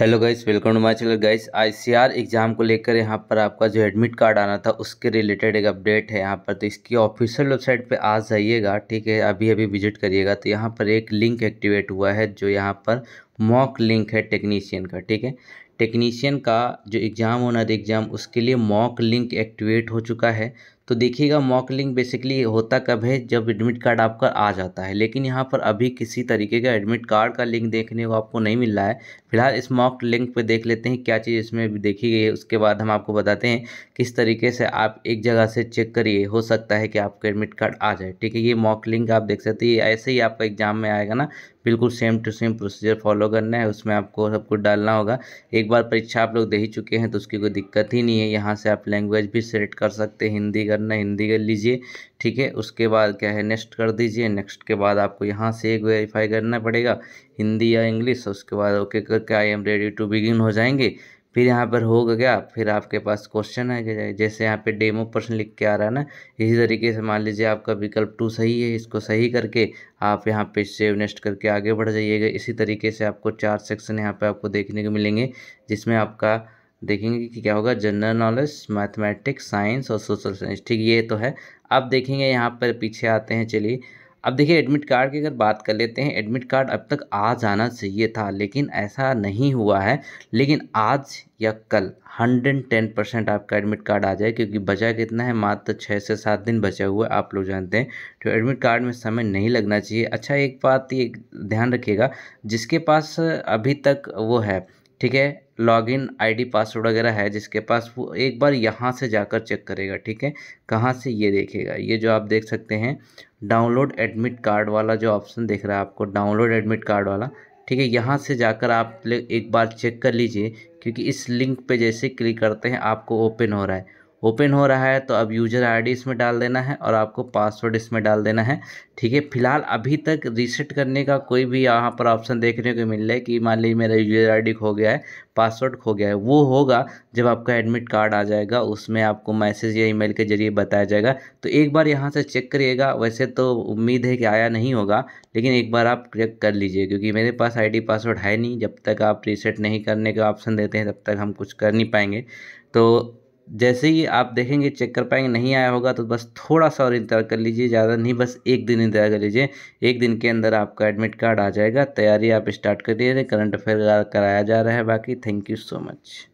hello guys welcome to my channel guys ICR exam को लेकर यहाँ पर आपका जो एडमिट कार्ड आना था उसके रिलेटेड एक अपडेट है यहाँ पर तो इसकी ऑफिशियल वेबसाइट पे आ जाइएगा ठीक है अभी अभी विजिट करिएगा तो यहाँ पर एक लिंक एक्टिवेट हुआ है जो यहाँ पर मॉक लिंक है टेक्नीशियन का ठीक है टेक्नीशियन का जो एग्ज़ाम होना एग्ज़ाम उसके लिए मॉक लिंक एक्टिवेट हो चुका है तो देखिएगा मॉक लिंक बेसिकली होता कब है जब एडमिट कार्ड आपका आ जाता है लेकिन यहाँ पर अभी किसी तरीके का एडमिट कार्ड का लिंक देखने को आपको नहीं मिल रहा है फिलहाल इस मॉक लिंक पे देख लेते हैं क्या चीज़ इसमें देखी गई है उसके बाद हम आपको बताते हैं किस तरीके से आप एक जगह से चेक करिए हो सकता है कि आपका एडमिट कार्ड आ जाए ठीक है ये मॉक लिंक आप देख सकते हैं ऐसे ही आपका एग्ज़ाम में आएगा ना बिल्कुल same to same procedure follow करना है उसमें आपको सब कुछ डालना होगा एक बार परीक्षा आप लोग दे ही चुके हैं तो उसकी कोई दिक्कत ही नहीं है यहाँ से आप लैंग्वेज भी सेलेक्ट कर सकते हैं हिंदी करना हिंदी कर लीजिए ठीक है उसके बाद क्या है नेक्स्ट कर दीजिए नेक्स्ट के बाद आपको यहाँ से एक वेरीफाई करना पड़ेगा हिंदी या इंग्लिश उसके बाद ओके करके I am ready to begin हो जाएंगे फिर यहाँ पर होगा क्या फिर आपके पास क्वेश्चन है जैसे यहाँ पे डेमो प्रश्न लिख के आ रहा है ना इसी तरीके से मान लीजिए आपका विकल्प टू सही है इसको सही करके आप यहाँ पे सेव नेक्स्ट करके आगे बढ़ जाइएगा इसी तरीके से आपको चार सेक्शन यहाँ पे आपको देखने को मिलेंगे जिसमें आपका देखेंगे कि क्या होगा जनरल नॉलेज मैथमेटिक्स साइंस और सोशल साइंस ठीक ये तो है अब देखेंगे यहाँ पर पीछे आते हैं चलिए अब देखिए एडमिट कार्ड की अगर बात कर लेते हैं एडमिट कार्ड अब तक आ जाना चाहिए था लेकिन ऐसा नहीं हुआ है लेकिन आज या कल हंड्रेड टेन परसेंट आपका एडमिट कार्ड आ जाए क्योंकि बचा कितना है मात्र छः से सात दिन बचा हुआ आप लोग जानते हैं तो एडमिट कार्ड में समय नहीं लगना चाहिए अच्छा एक बात ये ध्यान रखिएगा जिसके पास अभी तक वो है ठीक है लॉगिन आईडी पासवर्ड वगैरह है जिसके पास वो एक बार यहाँ से जाकर चेक करेगा ठीक है कहाँ से ये देखेगा ये जो आप देख सकते हैं डाउनलोड एडमिट कार्ड वाला जो ऑप्शन देख रहा है आपको डाउनलोड एडमिट कार्ड वाला ठीक है यहाँ से जाकर आप एक बार चेक कर लीजिए क्योंकि इस लिंक पे जैसे क्लिक करते हैं आपको ओपन हो रहा है ओपन हो रहा है तो अब यूज़र आईडी इसमें डाल देना है और आपको पासवर्ड इसमें डाल देना है ठीक है फिलहाल अभी तक रीसेट करने का कोई भी यहाँ पर ऑप्शन देखने को मिल रहा है कि मान लीजिए मेरा यूज़र आईडी खो गया है पासवर्ड खो गया है वो होगा जब आपका एडमिट कार्ड आ जाएगा उसमें आपको मैसेज या ईमेल के जरिए बताया जाएगा तो एक बार यहाँ से चेक करिएगा वैसे तो उम्मीद है कि आया नहीं होगा लेकिन एक बार आप चेक कर लीजिए क्योंकि मेरे पास आईडी पासवर्ड है नहीं जब तक आप रीसेट नहीं करने का ऑप्शन देते हैं तब तक हम कुछ कर नहीं पाएंगे तो जैसे ही आप देखेंगे चेक कर पाएंगे नहीं आया होगा तो बस थोड़ा सा और इंतज़ार कर लीजिए ज़्यादा नहीं बस एक दिन इंतज़ार कर लीजिए एक दिन के अंदर आपका एडमिट कार्ड आ जाएगा तैयारी आप स्टार्ट करिए करंट अफेयर कराया जा रहा है बाकी थैंक यू सो मच